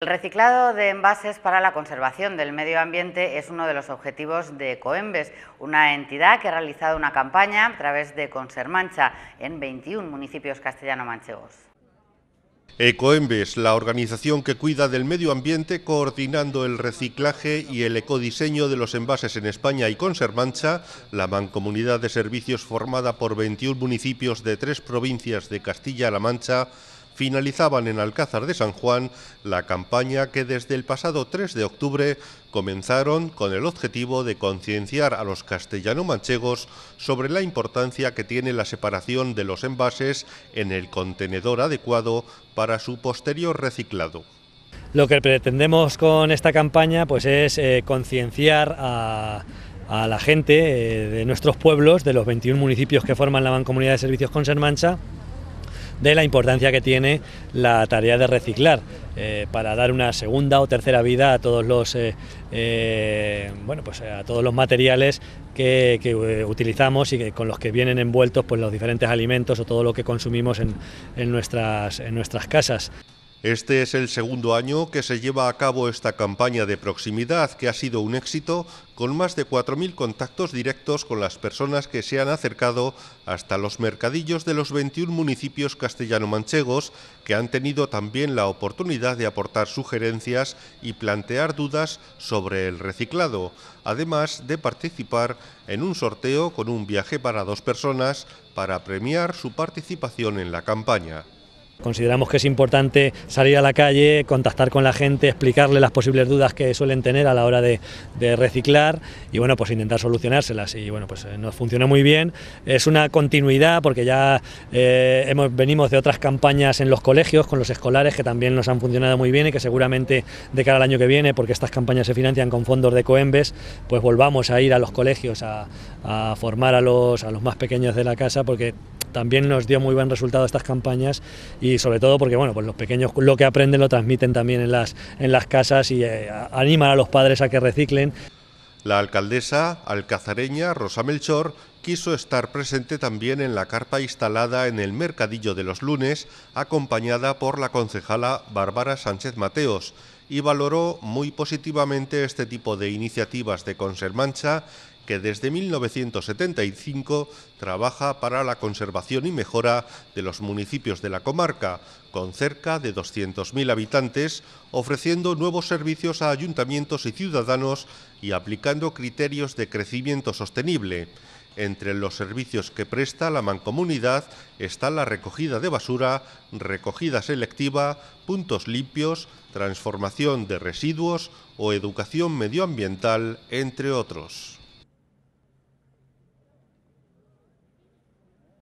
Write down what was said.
El reciclado de envases para la conservación del medio ambiente es uno de los objetivos de Ecoembes... una entidad que ha realizado una campaña a través de Consermancha en 21 municipios castellano-manchegos. Ecoembes, eh, la organización que cuida del medio ambiente coordinando el reciclaje y el ecodiseño de los envases en España y Consermancha, la mancomunidad de servicios formada por 21 municipios de tres provincias de Castilla-La Mancha, finalizaban en Alcázar de San Juan la campaña que desde el pasado 3 de octubre comenzaron con el objetivo de concienciar a los castellano-manchegos sobre la importancia que tiene la separación de los envases en el contenedor adecuado para su posterior reciclado. Lo que pretendemos con esta campaña pues es eh, concienciar a, la gente eh, de nuestros pueblos, de los 21 municipios que forman la Mancomunidad de Servicios con Mancha de la importancia que tiene la tarea de reciclar eh, para dar una segunda o tercera vida a todos los eh, eh, bueno pues a todos los materiales que, utilizamos y con los que vienen envueltos pues los diferentes alimentos o todo lo que consumimos en, nuestras en nuestras casas. Este es el segundo año que se lleva a cabo esta campaña de proximidad que ha sido un éxito con más de 4.000 contactos directos con las personas que se han acercado hasta los mercadillos de los 21 municipios castellano-manchegos que han tenido también la oportunidad de aportar sugerencias y plantear dudas sobre el reciclado, además de participar en un sorteo con un viaje para dos personas para premiar su participación en la campaña. Consideramos que es importante salir a la calle, contactar con la gente, explicarle las posibles dudas que suelen tener a la hora de, reciclar y bueno, pues intentar solucionárselas. Y bueno, pues eh, nos funciona muy bien. Es una continuidad porque ya eh, hemos, venimos de otras campañas en los colegios con los escolares que también nos han funcionado muy bien y que seguramente de cara al año que viene, porque estas campañas se financian con fondos de Coembes, pues volvamos a ir a los colegios a, a formar a los, a los más pequeños de la casa porque también nos dio muy buen resultado estas campañas y y sobre todo porque bueno, pues los pequeños lo que aprenden lo transmiten también en las, en las casas y eh, animan a los padres a que reciclen. La alcaldesa alcazareña Rosa Melchor quiso estar presente también en la carpa instalada en el Mercadillo de los Lunes, acompañada por la concejala Bárbara Sánchez Mateos, y valoró muy positivamente este tipo de iniciativas de Consermancha que desde 1975 trabaja para la conservación y mejora de los municipios de la comarca, con cerca de 200.000 habitantes, ofreciendo nuevos servicios a ayuntamientos y ciudadanos y aplicando criterios de crecimiento sostenible. Entre los servicios que presta la mancomunidad está la recogida de basura, recogida selectiva, puntos limpios, transformación de residuos o educación medioambiental, entre otros.